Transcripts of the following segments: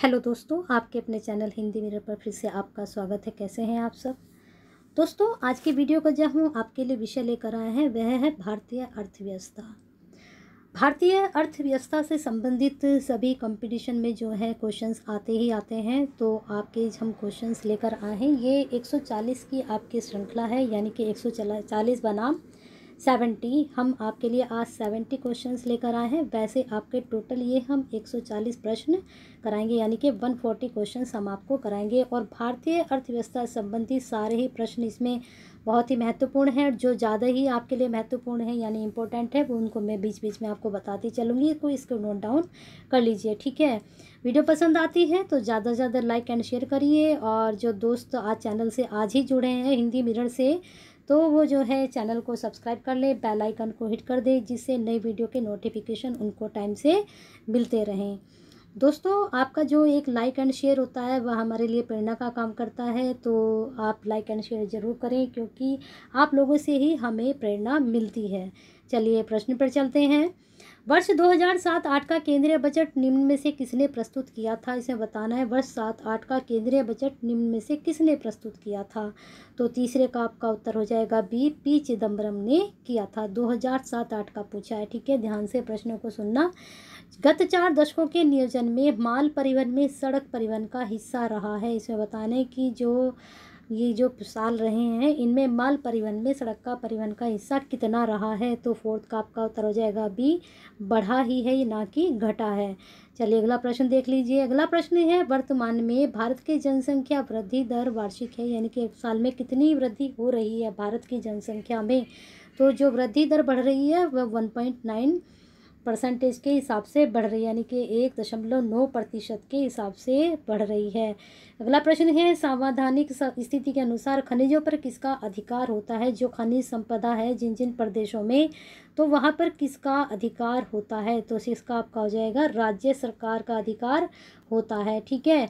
hello दोस्तों आपके अपने चैनल हिंदी मिरर पर फिर से आपका स्वागत है कैसे हैं आप सब दोस्तों आज के वीडियो का जो हम आपके लिए विषय लेकर आए हैं वह है भारतीय अर्थव्यवस्था भारतीय अर्थव्यवस्था से संबंधित सभी कंपटीशन में जो है क्वेश्चंस आते ही आते हैं तो आपके हम क्वेश्चंस लेकर आए हैं ये 140 की आपकी श्रृंखला है यानी कि 140 बनाम सेवेंटी हम आपके लिए आज सेवेंटी क्वेश्चंस लेकर आए हैं वैसे आपके टोटल ये हम एक सौ चालीस प्रश्न कराएंगे यानी कि वन फोर्टी क्वेश्चन हम आपको कराएंगे और भारतीय अर्थव्यवस्था संबंधी सारे ही प्रश्न इसमें बहुत ही महत्वपूर्ण है और जो ज़्यादा ही आपके लिए महत्वपूर्ण है यानी इंपॉर्टेंट है वो उनको मैं बीच बीच में आपको बताती चलूँगी तो इसको नोट डाउन कर लीजिए ठीक है वीडियो पसंद आती है तो ज़्यादा से ज़्यादा लाइक एंड शेयर करिए और जो दोस्त आज चैनल से आज ही जुड़े हैं हिंदी मिरर से तो वो जो है चैनल को सब्सक्राइब कर ले बेल आइकन को हिट कर दे जिससे नई वीडियो के नोटिफिकेशन उनको टाइम से मिलते रहें दोस्तों आपका जो एक लाइक एंड शेयर होता है वह हमारे लिए प्रेरणा का काम करता है तो आप लाइक एंड शेयर ज़रूर करें क्योंकि आप लोगों से ही हमें प्रेरणा मिलती है चलिए प्रश्न पर चलते हैं वर्ष 2007-8 का केंद्रीय बजट निम्न में से किसने प्रस्तुत किया था इसे बताना है वर्ष सात आठ का केंद्रीय बजट निम्न में से किसने प्रस्तुत किया था तो तीसरे का आपका उत्तर हो जाएगा बी पी चिदम्बरम ने किया था 2007-8 का पूछा है ठीक है ध्यान से प्रश्न को सुनना गत चार दशकों के नियोजन में माल परिवहन में सड़क परिवहन का हिस्सा रहा है इसमें बताने की जो ये जो साल रहे हैं इनमें माल परिवहन में सड़क का परिवहन का हिस्सा कितना रहा है तो फोर्थ का आपका उत्तर हो जाएगा बी बढ़ा ही है ना कि घटा है चलिए अगला प्रश्न देख लीजिए अगला प्रश्न है वर्तमान में भारत की जनसंख्या वृद्धि दर वार्षिक है यानी कि एक साल में कितनी वृद्धि हो रही है भारत की जनसंख्या में तो जो वृद्धि दर बढ़ रही है वह वन पॉइंट नाइन परसेंटेज के हिसाब से बढ़ रही है यानी कि एक दशमलव नौ प्रतिशत के हिसाब से बढ़ रही है अगला प्रश्न है संवैधानिक स्थिति के अनुसार खनिजों पर किसका अधिकार होता है जो खनिज संपदा है जिन जिन प्रदेशों में तो वहाँ पर किसका अधिकार होता है तो इसका आपका हो जाएगा राज्य सरकार का अधिकार होता है ठीक है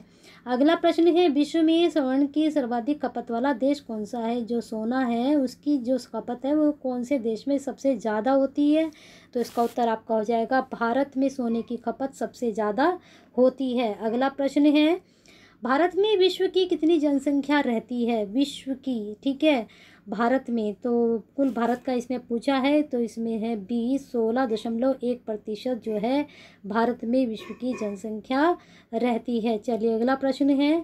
अगला प्रश्न है विश्व में स्वर्ण की सर्वाधिक खपत वाला देश कौन सा है जो सोना है उसकी जो खपत है वो कौन से देश में सबसे ज़्यादा होती है तो इसका उत्तर आपका हो जाएगा भारत में सोने की खपत सबसे ज़्यादा होती है अगला प्रश्न है भारत में विश्व की कितनी जनसंख्या रहती है विश्व की ठीक है भारत में तो कुल भारत का इसमें पूछा है तो इसमें है बीस सोलह दशमलव एक प्रतिशत जो है भारत में विश्व की जनसंख्या रहती है चलिए अगला प्रश्न है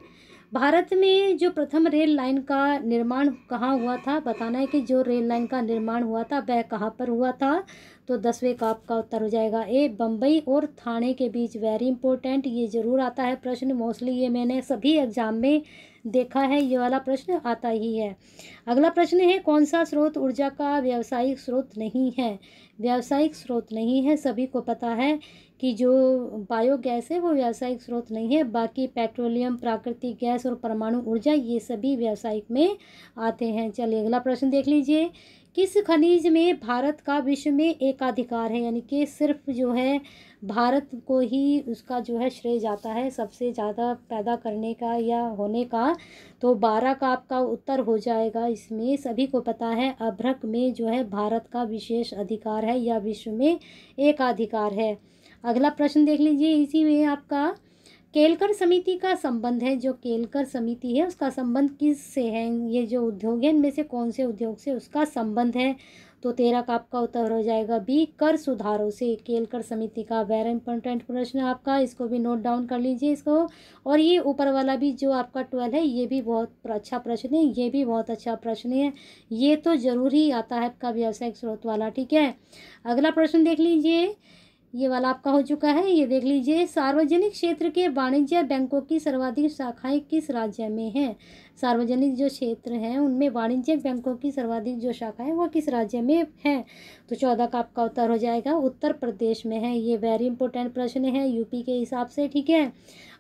भारत में जो प्रथम रेल लाइन का निर्माण कहाँ हुआ था बताना है कि जो रेल लाइन का निर्माण हुआ था वह कहाँ पर हुआ था तो दसवें का आपका उत्तर हो जाएगा ए बम्बई और थाने के बीच वेरी इंपॉर्टेंट ये ज़रूर आता है प्रश्न मोस्टली ये मैंने सभी एग्ज़ाम में देखा है ये वाला प्रश्न आता ही है अगला प्रश्न है कौन सा स्रोत ऊर्जा का व्यावसायिक स्रोत नहीं है व्यावसायिक स्रोत नहीं है सभी को पता है कि जो बायोगैस है वो व्यावसायिक स्रोत नहीं है बाकी पेट्रोलियम प्राकृतिक गैस और परमाणु ऊर्जा ये सभी व्यावसायिक में आते हैं चलिए अगला प्रश्न देख लीजिए किस खनिज में भारत का विश्व में एकाधिकार है यानी कि सिर्फ जो है भारत को ही उसका जो है श्रेय जाता है सबसे ज़्यादा पैदा करने का या होने का तो बारह का आपका उत्तर हो जाएगा इसमें सभी को पता है अभ्रक में जो है भारत का विशेष अधिकार है या विश्व में एक अधिकार है अगला प्रश्न देख लीजिए इसी में आपका केलकर समिति का संबंध है जो केलकर समिति है उसका संबंध किस से है ये जो उद्योग है इनमें से कौन से उद्योग से उसका संबंध है तो तेरह का आपका उत्तर हो जाएगा बी कर सुधारों से केलकर समिति का वेरी इंपॉर्टेंट प्रश्न आपका इसको भी नोट डाउन कर लीजिए इसको और ये ऊपर वाला भी जो आपका ट्वेल्व है ये भी बहुत अच्छा प्रश्न है ये भी बहुत अच्छा प्रश्न है ये तो ज़रूर ही आता है आपका व्यावसायिक स्रोत वाला ठीक है अगला प्रश्न देख लीजिए ये वाला आपका हो चुका है ये देख लीजिए सार्वजनिक क्षेत्र के वाणिज्य बैंकों की सर्वाधिक शाखाएं किस राज्य में हैं सार्वजनिक जो क्षेत्र हैं उनमें वाणिज्य बैंकों की सर्वाधिक जो शाखा है वह किस राज्य में है तो चौदह का आपका उत्तर हो जाएगा उत्तर प्रदेश में है ये वेरी इंपॉर्टेंट प्रश्न है यूपी के हिसाब से ठीक है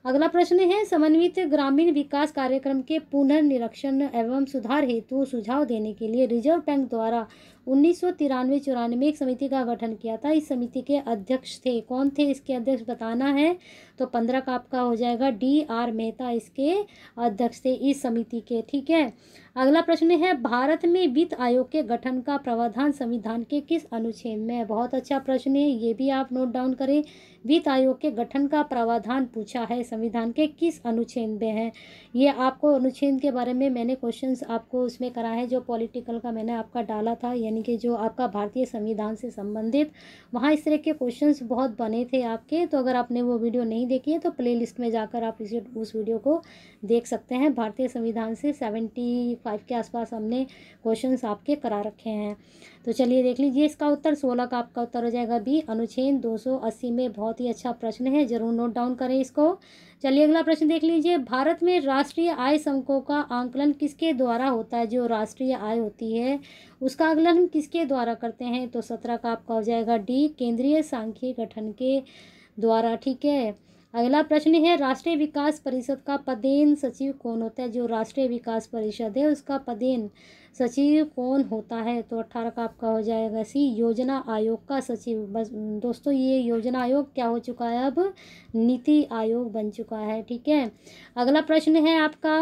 अगला प्रश्न है समन्वित ग्रामीण विकास कार्यक्रम के पुनर्निरीक्षण एवं सुधार हेतु सुझाव देने के लिए रिजर्व बैंक द्वारा उन्नीस सौ तिरानवे चौरानवे में एक समिति का गठन किया था इस समिति के अध्यक्ष थे कौन थे इसके अध्यक्ष बताना है तो पंद्रह का आपका हो जाएगा डी आर मेहता इसके अध्यक्ष थे इस समिति के ठीक है अगला प्रश्न है भारत में वित्त आयोग के गठन का प्रावधान संविधान के किस अनुच्छेद में बहुत अच्छा प्रश्न है ये भी आप नोट डाउन करें वित्त आयोग के गठन का प्रावधान पूछा है संविधान के किस अनुच्छेद में है ये आपको अनुच्छेद के बारे में मैंने क्वेश्चंस आपको उसमें करा है जो पॉलिटिकल का मैंने आपका डाला था ये यानी कि जो आपका भारतीय संविधान से संबंधित वहाँ इस तरह के क्वेश्चंस बहुत बने थे आपके तो अगर आपने वो वीडियो नहीं देखी है तो प्लेलिस्ट में जाकर आप इसे उस वीडियो को देख सकते हैं भारतीय संविधान से सेवेंटी फाइव के आसपास हमने क्वेश्चन आपके करा रखे हैं तो चलिए देख लीजिए इसका उत्तर सोलह का आपका उत्तर हो जाएगा बी अनुच्छेद दो में बहुत ही अच्छा प्रश्न है ज़रूर नोट डाउन करें इसको चलिए अगला प्रश्न देख लीजिए भारत में राष्ट्रीय आय संकों का आंकलन किसके द्वारा होता है जो राष्ट्रीय आय होती है उसका आंकलन किसके द्वारा करते हैं तो सत्रह का आपका हो जाएगा डी केंद्रीय सांख्यिक गठन के द्वारा ठीक है अगला प्रश्न है राष्ट्रीय विकास परिषद का पदेन सचिव कौन होता है जो राष्ट्रीय विकास परिषद है उसका पदेन सचिव कौन होता है तो अट्ठारह का आपका हो जाएगा सी योजना आयोग का सचिव बस दोस्तों ये योजना आयोग क्या हो चुका है अब नीति आयोग बन चुका है ठीक है अगला प्रश्न है आपका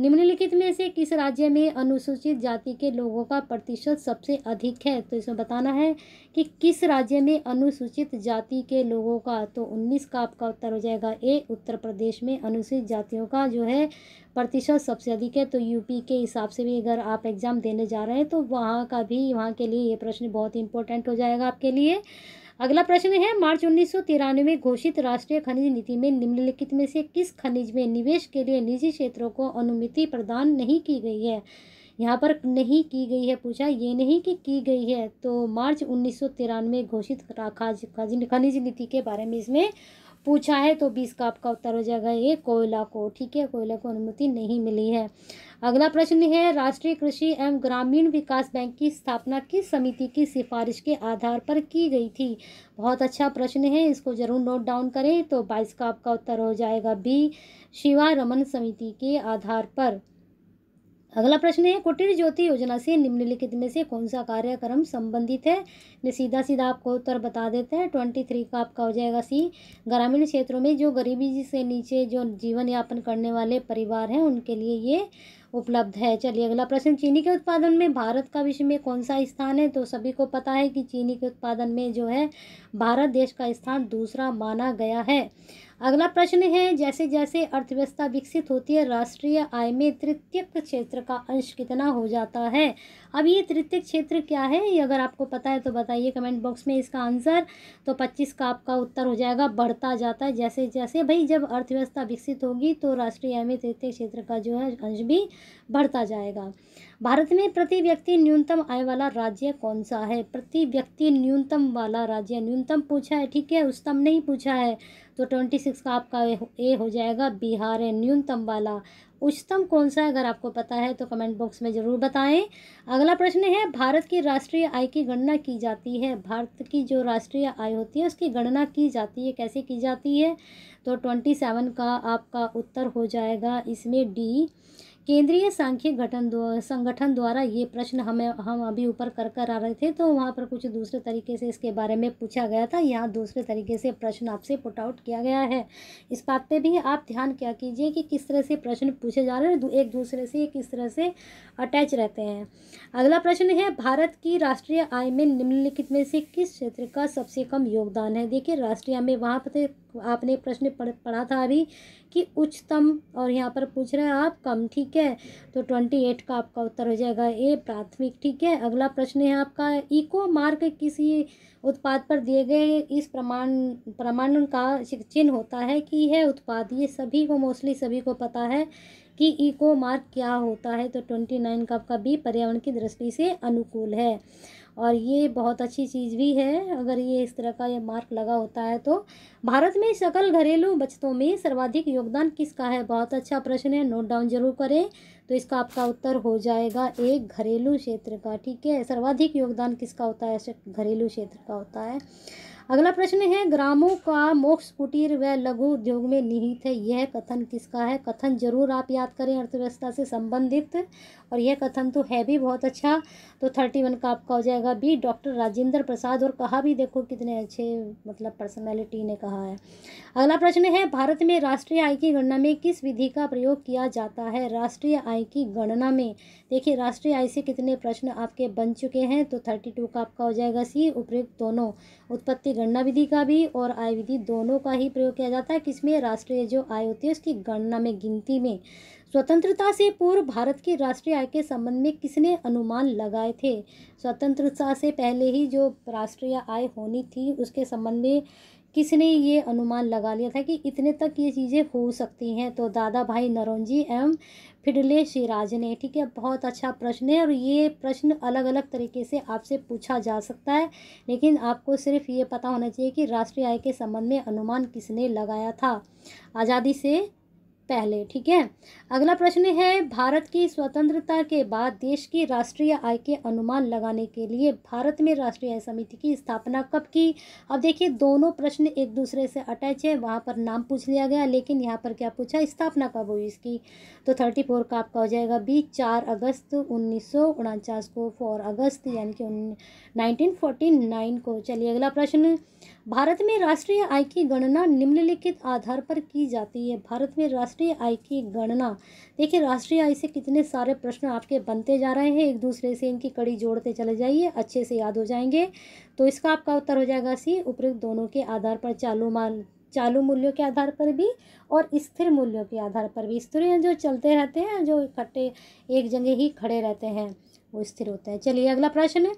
निम्नलिखित में से किस राज्य में अनुसूचित जाति के लोगों का प्रतिशत सबसे अधिक है तो इसमें बताना है कि किस राज्य में अनुसूचित जाति के लोगों का तो 19 का आपका उत्तर हो जाएगा ए उत्तर प्रदेश में अनुसूचित जातियों का जो है प्रतिशत सबसे अधिक है तो यूपी के हिसाब से भी अगर आप एग्ज़ाम देने जा रहे हैं तो वहाँ का भी वहाँ के लिए ये प्रश्न बहुत इंपॉर्टेंट हो जाएगा आपके लिए अगला प्रश्न है मार्च उन्नीस में घोषित राष्ट्रीय खनिज नीति में निम्नलिखित में से किस खनिज में निवेश के लिए निजी क्षेत्रों को अनुमति प्रदान नहीं की गई है यहाँ पर नहीं की गई है पूछा ये नहीं कि की गई है तो मार्च उन्नीस तिरानवे घोषित खनिज नीति के बारे में इसमें पूछा है तो बीस का आपका उत्तर हो जाएगा ये कोयला को ठीक है कोयला को अनुमति नहीं मिली है अगला प्रश्न है राष्ट्रीय कृषि एवं ग्रामीण विकास बैंक की स्थापना किस समिति की सिफारिश के आधार पर की गई थी बहुत अच्छा प्रश्न है इसको जरूर नोट डाउन करें तो बाईस का आपका उत्तर हो जाएगा बी शिवा रमन समिति के आधार पर अगला प्रश्न है कुटीर ज्योति योजना से निम्नलिखित में से कौन सा कार्यक्रम संबंधित है ने सीधा सीधा आपको उत्तर बता देते हैं ट्वेंटी थ्री का आपका हो जाएगा सी ग्रामीण क्षेत्रों में जो गरीबी से नीचे जो जीवन यापन करने वाले परिवार हैं उनके लिए ये उपलब्ध है चलिए अगला प्रश्न चीनी के उत्पादन में भारत का विश्व में कौन सा स्थान है तो सभी को पता है कि चीनी के उत्पादन में जो है भारत देश का स्थान दूसरा माना गया है अगला प्रश्न है जैसे जैसे अर्थव्यवस्था विकसित होती है राष्ट्रीय आय में तृतीय क्षेत्र का अंश कितना हो जाता है अब ये तृतीय क्षेत्र क्या है ये अगर आपको पता है तो बताइए कमेंट बॉक्स में इसका आंसर तो पच्चीस का आपका उत्तर हो जाएगा बढ़ता जाता है जैसे जैसे भाई जब अर्थव्यवस्था विकसित होगी तो राष्ट्रीय आय में तृतीय क्षेत्र का जो है अंश भी बढ़ता जाएगा भारत में प्रति व्यक्ति न्यूनतम आय वाला राज्य कौन सा है प्रति व्यक्ति न्यूनतम वाला राज्य न्यूनतम पूछा है ठीक है उच्चतम नहीं पूछा है तो ट्वेंटी सिक्स का आपका ए हो जाएगा बिहार है न्यूनतम वाला उच्चतम कौन सा है अगर आपको पता है तो कमेंट बॉक्स में ज़रूर बताएं अगला प्रश्न है भारत की राष्ट्रीय आय की गणना की जाती है भारत की जो राष्ट्रीय आय होती है उसकी गणना की जाती है कैसे की जाती है तो ट्वेंटी सेवन का आपका उत्तर हो जाएगा इसमें डी केंद्रीय सांख्यिक गठन संगठन द्वारा ये प्रश्न हमें हम अभी ऊपर कर कर आ रहे थे तो वहाँ पर कुछ दूसरे तरीके से इसके बारे में पूछा गया था यहाँ दूसरे तरीके से प्रश्न आपसे पुट आउट किया गया है इस बात पे भी आप ध्यान क्या कीजिए कि किस तरह से प्रश्न पूछे जा रहे हैं एक दूसरे से किस तरह से अटैच रहते हैं अगला प्रश्न है भारत की राष्ट्रीय आय में निम्नलिखित में से किस क्षेत्र का सबसे कम योगदान है देखिए राष्ट्रीय आय में वहाँ पर आपने प्रश्न पढ़ पढ़ा था अभी कि उच्चतम और यहाँ पर पूछ रहे हैं आप कम ठीक है तो ट्वेंटी एट का आपका उत्तर हो जाएगा ए प्राथमिक ठीक है अगला प्रश्न है आपका इको मार्क किसी उत्पाद पर दिए गए इस प्रमाण प्रमाणन का चिन्ह होता है कि यह उत्पाद ये सभी को मोस्टली सभी को पता है कि इको मार्क क्या होता है तो ट्वेंटी नाइन का आपका बी पर्यावरण की दृष्टि से अनुकूल है और ये बहुत अच्छी चीज़ भी है अगर ये इस तरह का ये मार्क लगा होता है तो भारत में सकल घरेलू बचतों में सर्वाधिक योगदान किसका है बहुत अच्छा प्रश्न है नोट डाउन जरूर करें तो इसका आपका उत्तर हो जाएगा एक घरेलू क्षेत्र का ठीक है सर्वाधिक योगदान किसका होता है घरेलू क्षेत्र का होता है अगला प्रश्न है ग्रामों का मोक्ष कुटीर व लघु उद्योग में निहित है यह कथन किसका है कथन जरूर आप याद करें अर्थव्यवस्था से संबंधित और यह कथन तो है भी बहुत अच्छा तो थर्टी वन का आपका हो जाएगा बी डॉक्टर राजेंद्र प्रसाद और कहा भी देखो कितने अच्छे मतलब पर्सनैलिटी ने कहा है अगला प्रश्न है भारत में राष्ट्रीय आय की गणना में किस विधि का प्रयोग किया जाता है राष्ट्रीय आय की गणना में देखिए राष्ट्रीय आय से कितने प्रश्न आपके बन चुके हैं तो थर्टी टू का आपका हो जाएगा सी उपयुक्त दोनों उत्पत्ति गणना विधि का भी और आय विधि दोनों का ही प्रयोग किया जाता है किसमें राष्ट्रीय जो आय होती है उसकी गणना में गिनती में स्वतंत्रता से पूर्व भारत की राष्ट्रीय आय के संबंध में किसने अनुमान लगाए थे स्वतंत्रता से पहले ही जो राष्ट्रीय आय होनी थी उसके संबंध में किसने ये अनुमान लगा लिया था कि इतने तक ये चीज़ें हो सकती हैं तो दादा भाई नरोंजी एवं फिडले शिराज ने ठीक है बहुत अच्छा प्रश्न है और ये प्रश्न अलग अलग तरीके से आपसे पूछा जा सकता है लेकिन आपको सिर्फ ये पता होना चाहिए कि राष्ट्रीय आय के संबंध में अनुमान किसने लगाया था आज़ादी से पहले ठीक है अगला प्रश्न है भारत की स्वतंत्रता के बाद देश की राष्ट्रीय आय के अनुमान लगाने के लिए भारत में राष्ट्रीय आय समिति की स्थापना कब की अब देखिए दोनों प्रश्न एक दूसरे से अटैच है वहाँ पर नाम पूछ लिया गया लेकिन यहाँ पर क्या पूछा स्थापना कब हुई इसकी तो थर्टी फोर का आपका हो जाएगा बी चार अगस्त उन्नीस को फोर अगस्त यानी कि नाइनटीन को चलिए अगला प्रश्न भारत में राष्ट्रीय आय की गणना निम्नलिखित आधार पर की जाती है भारत में राष्ट्रीय आय की गणना देखिए राष्ट्रीय आय से कितने सारे प्रश्न आपके बनते जा रहे हैं एक दूसरे से इनकी कड़ी जोड़ते चले जाइए अच्छे से याद हो जाएंगे तो इसका आपका उत्तर हो जाएगा सी उपयुक्त दोनों के आधार पर चालू मान चालू मूल्यों के आधार पर भी और स्थिर मूल्यों के आधार पर भी स्थिर जो चलते रहते हैं जो इकट्ठे एक जगह ही खड़े रहते हैं वो स्थिर होते हैं चलिए अगला प्रश्न है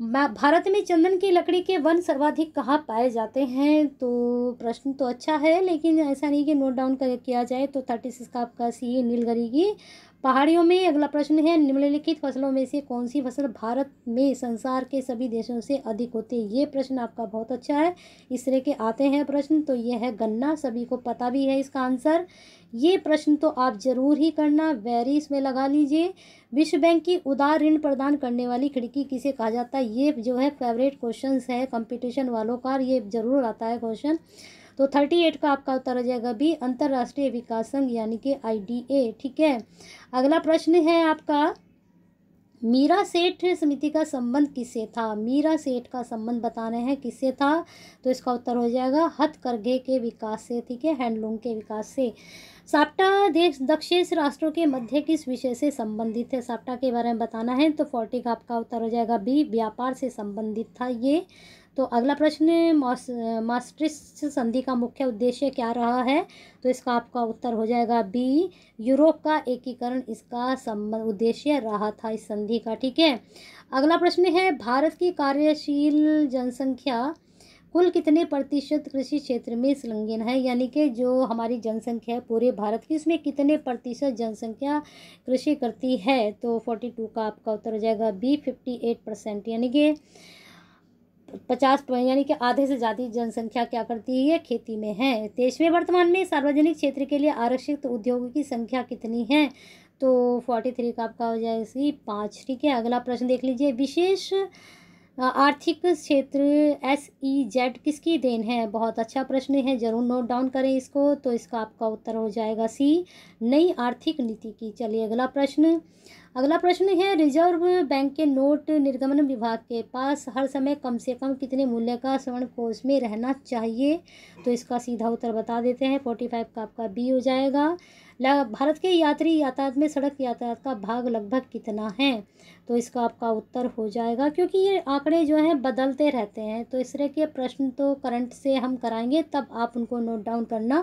भारत में चंदन की लकड़ी के वन सर्वाधिक कहाँ पाए जाते हैं तो प्रश्न तो अच्छा है लेकिन ऐसा नहीं कि नोट डाउन कर किया जाए तो थर्टी सिक्स का आपका सी है नीलगरी की पहाड़ियों में अगला प्रश्न है निम्नलिखित फसलों में से कौन सी फसल भारत में संसार के सभी देशों से अधिक होती है ये प्रश्न आपका बहुत अच्छा है इस तरह के आते हैं प्रश्न तो ये है गन्ना सभी को पता भी है इसका आंसर ये प्रश्न तो आप जरूर ही करना वेरी इसमें लगा लीजिए विश्व बैंक की उदार ऋण प्रदान करने वाली खिड़की किसे कहा जाता है ये जो है फेवरेट क्वेश्चन है कंपटीशन वालों का ये जरूर आता है क्वेश्चन तो थर्टी एट का आपका उत्तर हो जाएगा भी अंतर्राष्ट्रीय विकास संघ यानी कि आई ठीक है अगला प्रश्न है आपका मीरा सेठ समिति का संबंध किससे था मीरा सेठ का संबंध बताने हैं किससे था तो इसका उत्तर हो जाएगा हथकरघे के विकास से ठीक है हैंडलूम के विकास से साप्टा देश दक्षिण राष्ट्रों के मध्य किस विषय से संबंधित है साप्टा के बारे में बताना है तो फोर्टी का आपका उत्तर हो जाएगा बी व्यापार से संबंधित था ये तो अगला प्रश्न मास्ट्रिस्ट संधि का मुख्य उद्देश्य क्या रहा है तो इसका आपका उत्तर हो जाएगा बी यूरोप का एकीकरण इसका संबंध उद्देश्य रहा था इस संधि का ठीक है अगला प्रश्न है भारत की कार्यशील जनसंख्या कुल कितने प्रतिशत कृषि क्षेत्र में संलग्न है यानी कि जो हमारी जनसंख्या है पूरे भारत की उसमें कितने प्रतिशत जनसंख्या कृषि करती है तो फोर्टी टू का आपका उत्तर हो जाएगा बी फिफ्टी एट परसेंट यानी कि पचास यानी कि आधे से ज़्यादा जनसंख्या क्या करती है खेती में है देश में वर्तमान में सार्वजनिक क्षेत्र के लिए आरक्षित उद्योगों की संख्या कितनी है तो फोर्टी थ्री का आपका हो जाएगी पाँच ठीक है अगला प्रश्न देख लीजिए विशेष आर्थिक क्षेत्र एस ई जेड किसकी देन है बहुत अच्छा प्रश्न है जरूर नोट डाउन करें इसको तो इसका आपका उत्तर हो जाएगा सी नई आर्थिक नीति की चलिए अगला प्रश्न अगला प्रश्न है रिजर्व बैंक के नोट निर्गमन विभाग के पास हर समय कम से कम कितने मूल्य का स्वर्ण कोष में रहना चाहिए तो इसका सीधा उत्तर बता देते हैं फोर्टी फाइव का आपका बी हो जाएगा भारत के यात्री यातायात में सड़क यातायात का भाग लगभग कितना है तो इसका आपका उत्तर हो जाएगा क्योंकि ये आंकड़े जो हैं बदलते रहते हैं तो इस तरह के प्रश्न तो करंट से हम कराएंगे तब आप उनको नोट डाउन करना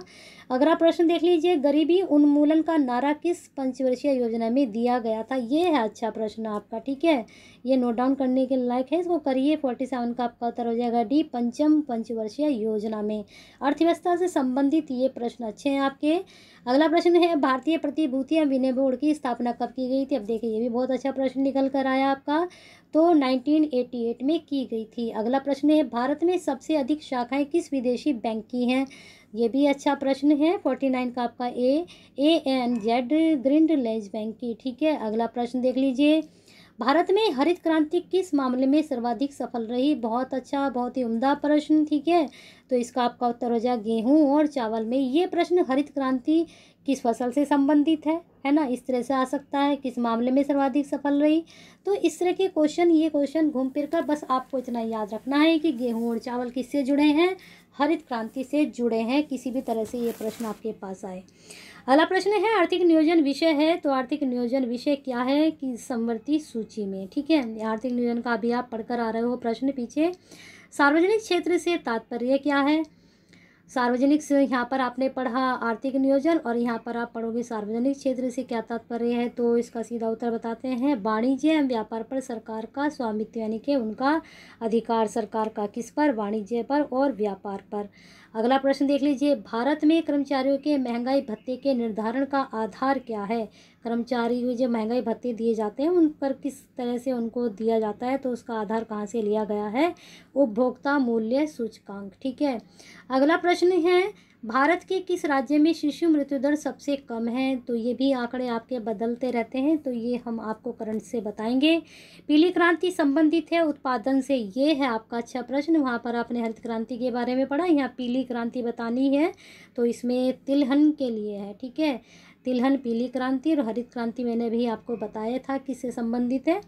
अगला प्रश्न देख लीजिए गरीबी उन्मूलन का नारा किस पंचवर्षीय योजना में दिया गया था ये है अच्छा प्रश्न आपका ठीक है ये नोट डाउन करने के लायक है इसको करिए फोर्टी सेवन का आपका उत्तर हो जाएगा डी पंचम पंचवर्षीय योजना में अर्थव्यवस्था से संबंधित ये प्रश्न अच्छे हैं आपके अगला प्रश्न है भारतीय प्रतिभूतियाँ विनय बोर्ड की स्थापना कब की गई थी अब देखिए ये भी बहुत अच्छा प्रश्न निकल कराया आपका तो 1988 में की गई थी अगला प्रश्न है भारत में सबसे अधिक शाखाएं किस विदेशी बैंक की हैं ये भी अच्छा प्रश्न है 49 का आपका A A N Z Grindlays bank की ठीक है अगला प्रश्न देख लीजिए भारत में हरित क्रांति किस मामले में सर्वाधिक सफल रही बहुत अच्छा बहुत ही उम्दा प्रश्न ठीक है तो इसका आपका उत्तर हो जाए गेहूँ और चावल में ये प्रश्न हरित क्रांति किस फसल से संबंधित है है ना इस तरह से आ सकता है किस मामले में सर्वाधिक सफल रही तो इस तरह के क्वेश्चन ये क्वेश्चन घूम फिर कर बस आपको इतना याद रखना है कि गेहूँ और चावल किससे जुड़े हैं हरित क्रांति से जुड़े हैं किसी भी तरह से ये प्रश्न आपके पास आए अगला प्रश्न है आर्थिक नियोजन विषय है तो आर्थिक नियोजन विषय क्या है कि संवर्ती सूची में ठीक है आर्थिक नियोजन का अभी आप पढ़कर आ रहे हो प्रश्न पीछे सार्वजनिक क्षेत्र से तात्पर्य क्या है सार्वजनिक से यहाँ पर आपने पढ़ा आर्थिक नियोजन और यहाँ पर आप पढ़ोगे सार्वजनिक क्षेत्र से क्या तात्पर्य है तो इसका सीधा उत्तर बताते हैं वाणिज्य एवं व्यापार पर सरकार का स्वामित्व यानी कि उनका अधिकार सरकार का किस पर वाणिज्य पर और व्यापार पर अगला प्रश्न देख लीजिए भारत में कर्मचारियों के महंगाई भत्ते के निर्धारण का आधार क्या है कर्मचारी को जो महंगाई भत्ते दिए जाते हैं उन पर किस तरह से उनको दिया जाता है तो उसका आधार कहाँ से लिया गया है उपभोक्ता मूल्य सूचकांक ठीक है अगला प्रश्न है भारत के किस राज्य में शिशु मृत्यु दर सबसे कम है तो ये भी आंकड़े आपके बदलते रहते हैं तो ये हम आपको करंट से बताएंगे पीली क्रांति संबंधित है उत्पादन से ये है आपका अच्छा प्रश्न वहाँ पर आपने हरित क्रांति के बारे में पढ़ा यहाँ पीली क्रांति बतानी है तो इसमें तिलहन के लिए है ठीक है तिलहन पीली क्रांति और हरित क्रांति मैंने भी आपको बताया था किससे संबंधित है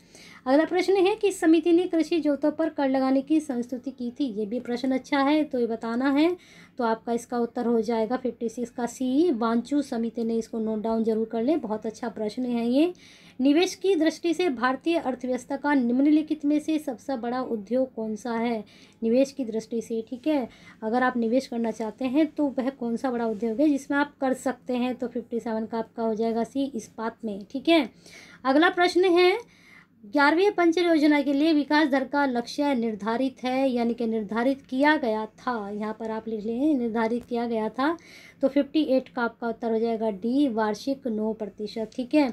अगला प्रश्न है कि समिति ने कृषि जोतों पर कर लगाने की संस्तुति की थी ये भी प्रश्न अच्छा है तो ये बताना है तो आपका इसका उत्तर हो जाएगा फिफ्टी सिक्स का सी वांचू समिति ने इसको नोट डाउन जरूर कर लें बहुत अच्छा प्रश्न है ये निवेश की दृष्टि से भारतीय अर्थव्यवस्था का निम्नलिखित में से सबसे बड़ा उद्योग कौन सा है निवेश की दृष्टि से ठीक है अगर आप निवेश करना चाहते हैं तो वह कौन सा बड़ा उद्योग है जिसमें आप कर सकते हैं तो फिफ्टी सेवन का आपका हो जाएगा सी इस्पात में ठीक है अगला प्रश्न है ग्यारहवीं पंचर योजना के लिए विकास दर का लक्ष्य निर्धारित है यानी कि निर्धारित किया गया था यहाँ पर आप लिख लें निर्धारित किया गया था तो फिफ्टी एट का आपका उत्तर हो जाएगा डी वार्षिक नौ प्रतिशत ठीक है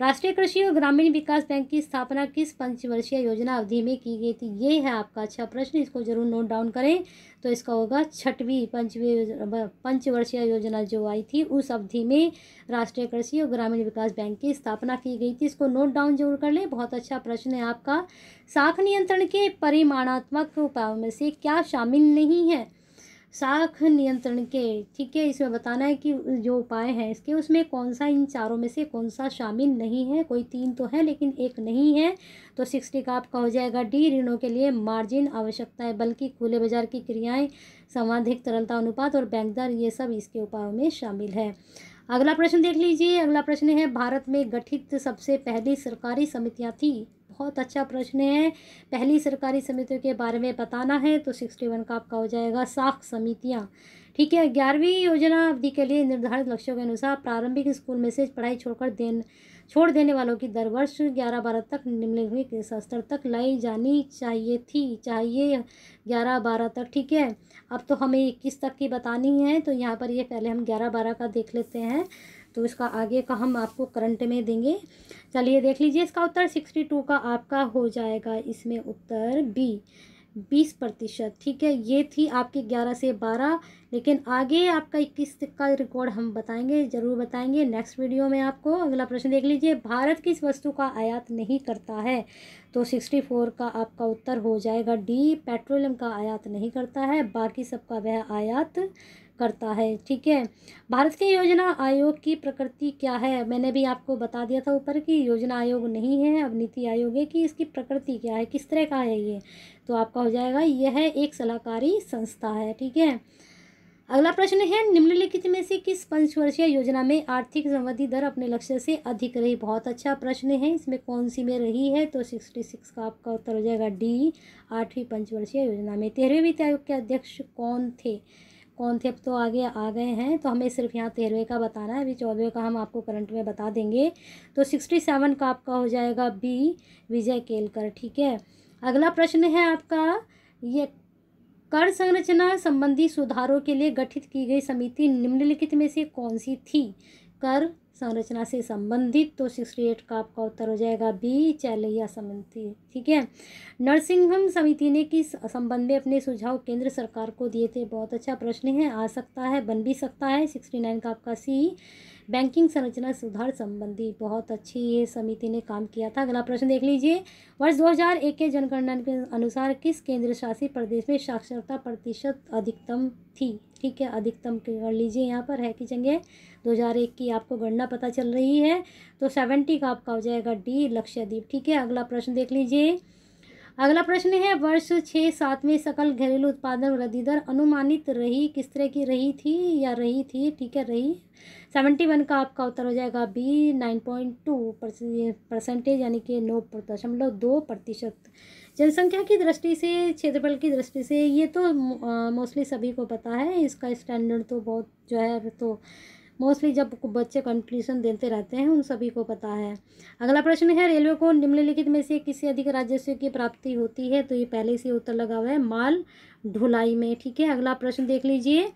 राष्ट्रीय कृषि और ग्रामीण विकास बैंक की स्थापना किस पंचवर्षीय योजना अवधि में की गई थी ये है आपका अच्छा प्रश्न इसको जरूर नोट डाउन करें तो इसका होगा छठवीं पंचवी पंचवर्षीय योजना जो आई थी उस अवधि में राष्ट्रीय कृषि और ग्रामीण विकास बैंक की स्थापना की गई थी इसको नोट डाउन जरूर कर लें बहुत अच्छा प्रश्न है आपका साख नियंत्रण के परिमाणात्मक उपायों में से क्या शामिल नहीं है शाख नियंत्रण के ठीक है इसमें बताना है कि जो उपाय हैं इसके उसमें कौन सा इन चारों में से कौन सा शामिल नहीं है कोई तीन तो है लेकिन एक नहीं है तो सिक्सटी का आपका हो जाएगा डी ऋणों के लिए मार्जिन आवश्यकता है बल्कि खुले बाजार की क्रियाएं संवाधिक तरलता अनुपात और बैंक दर ये सब इसके उपायों में शामिल है अगला प्रश्न देख लीजिए अगला प्रश्न है भारत में गठित सबसे पहली सरकारी समितियाँ थी बहुत अच्छा प्रश्न है पहली सरकारी समितियों के बारे में बताना है तो सिक्सटी वन का आपका हो जाएगा साख समितियाँ ठीक है ग्यारहवीं योजना अवधि के लिए निर्धारित लक्ष्यों के अनुसार प्रारंभिक स्कूल में से पढ़ाई छोड़कर देन छोड़ देने वालों की दर वर्ष ग्यारह बारह तक निम्नलिखित स्तर तक लाई जानी चाहिए थी चाहिए ग्यारह बारह तक ठीक है अब तो हमें इक्कीस तक की बतानी है तो यहाँ पर ये पहले हम ग्यारह बारह का देख लेते हैं तो इसका आगे का हम आपको करंट में देंगे चलिए देख लीजिए इसका उत्तर सिक्सटी टू का आपका हो जाएगा इसमें उत्तर बी बीस प्रतिशत ठीक है ये थी आपके ग्यारह से बारह लेकिन आगे आपका इक्कीस का रिकॉर्ड हम बताएंगे ज़रूर बताएंगे नेक्स्ट वीडियो में आपको अगला प्रश्न देख लीजिए भारत किस वस्तु का आयात नहीं करता है तो सिक्सटी फोर का आपका उत्तर हो जाएगा डी पेट्रोलियम का आयात नहीं करता है बाकी सबका वह आयात करता है ठीक है भारत के योजना आयोग की प्रकृति क्या है मैंने भी आपको बता दिया था ऊपर कि योजना आयोग नहीं है अब नीति आयोग है कि इसकी प्रकृति क्या है किस तरह का है ये तो आपका हो जाएगा यह एक सलाहकारी संस्था है ठीक है अगला प्रश्न है निम्नलिखित में से किस पंचवर्षीय योजना में आर्थिक संवृद्धि दर अपने लक्ष्य से अधिक रही बहुत अच्छा प्रश्न है इसमें कौन सी में रही है तो सिक्सटी सिक्स का आपका उत्तर हो जाएगा डी आठवीं पंचवर्षीय योजना में तेरहवीं वित्त आयोग के अध्यक्ष कौन थे कॉन्सेप्ट तो आगे आ गए हैं तो हमें सिर्फ यहाँ तेरहवें का बताना है अभी चौदहवें का हम आपको करंट में बता देंगे तो सिक्सटी सेवन का आपका हो जाएगा बी विजय केलकर ठीक है अगला प्रश्न है आपका ये कर संरचना संबंधी सुधारों के लिए गठित की गई समिति निम्नलिखित में से कौन सी थी कर संरचना से संबंधित तो सिक्सटी एट का आपका उत्तर हो जाएगा बी चैलैया समिति ठीक है नरसिंहम समिति ने किस संबंध में अपने सुझाव केंद्र सरकार को दिए थे बहुत अच्छा प्रश्न है आ सकता है बन भी सकता है सिक्सटी नाइन का आपका सी बैंकिंग संरचना सुधार संबंधी बहुत अच्छी ये समिति ने काम किया था अगला प्रश्न देख लीजिए वर्ष 2001 के जनगणना के अनुसार किस केंद्र शासित प्रदेश में साक्षरता प्रतिशत अधिकतम थी ठीक है अधिकतम कर लीजिए यहाँ पर है कि चंगे 2001 की आपको गणना पता चल रही है तो सेवेंटी का आपका हो जाएगा डी लक्षद्वीप ठीक है अगला प्रश्न देख लीजिए अगला प्रश्न है वर्ष छः सात में सकल घरेलू उत्पादन वृद्धि दर अनुमानित रही किस तरह की रही थी या रही थी ठीक है रही सेवेंटी वन का आपका उत्तर हो जाएगा B nine point two percentage यानी कि नौ दशमलव दो प्रतिशत जनसंख्या की दृष्टि से क्षेत्रफल की दृष्टि से ये तो मोस्टली सभी को पता है इसका स्टैंडर्ड तो बहुत जो है तो मोस्टली जब बच्चे कंपटीशन देते रहते हैं उन सभी को पता है अगला प्रश्न है रेलवे को निम्नलिखित में से किसी अधिक राजस्व की प्राप्ति होती है तो ये पहले से उत्तर लगा हुआ है माल ढुलाई में ठीक है अगला प्रश्न देख लीजिए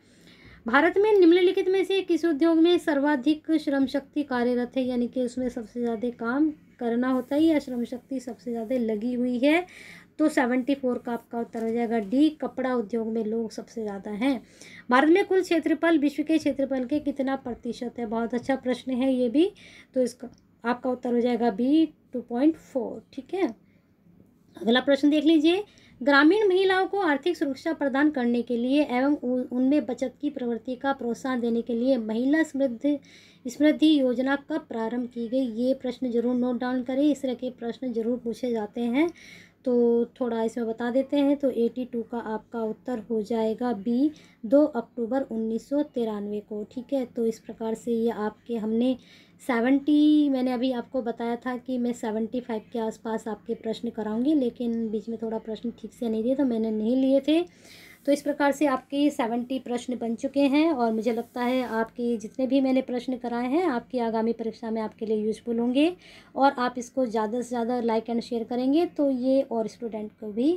भारत में निम्नलिखित में से किस उद्योग में सर्वाधिक श्रम शक्ति कार्यरत है यानी कि उसमें सबसे ज़्यादा काम करना होता है या श्रम शक्ति सबसे ज़्यादा लगी हुई है तो सेवेंटी फोर का आपका उत्तर हो जाएगा डी कपड़ा उद्योग में लोग सबसे ज़्यादा हैं भारत में कुल क्षेत्रफल विश्व के क्षेत्रफल के कितना प्रतिशत है बहुत अच्छा प्रश्न है ये भी तो इसका आपका उत्तर हो जाएगा बी टू पॉइंट फोर ठीक है अगला प्रश्न देख लीजिए ग्रामीण महिलाओं को आर्थिक सुरक्षा प्रदान करने के लिए एवं उनमें बचत की प्रवृत्ति का प्रोत्साहन देने के लिए महिला समृद्धि समृद्धि योजना कब प्रारंभ की गई ये प्रश्न जरूर नोट डाउन करें इस तरह के प्रश्न जरूर पूछे जाते हैं तो थोड़ा इसमें बता देते हैं तो एटी टू का आपका उत्तर हो जाएगा बी दो अक्टूबर उन्नीस सौ तिरानवे को ठीक है तो इस प्रकार से ये आपके हमने सेवेंटी मैंने अभी आपको बताया था कि मैं सेवेंटी फाइव के आसपास आपके प्रश्न कराऊंगी लेकिन बीच में थोड़ा प्रश्न ठीक से नहीं दिए तो मैंने नहीं लिए थे तो इस प्रकार से आपके सेवेंटी प्रश्न बन चुके हैं और मुझे लगता है आपके जितने भी मैंने प्रश्न कराए हैं आपकी आगामी परीक्षा में आपके लिए यूजफुल होंगे और आप इसको ज़्यादा से ज़्यादा लाइक एंड शेयर करेंगे तो ये और स्टूडेंट को भी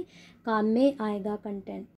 काम में आएगा कंटेंट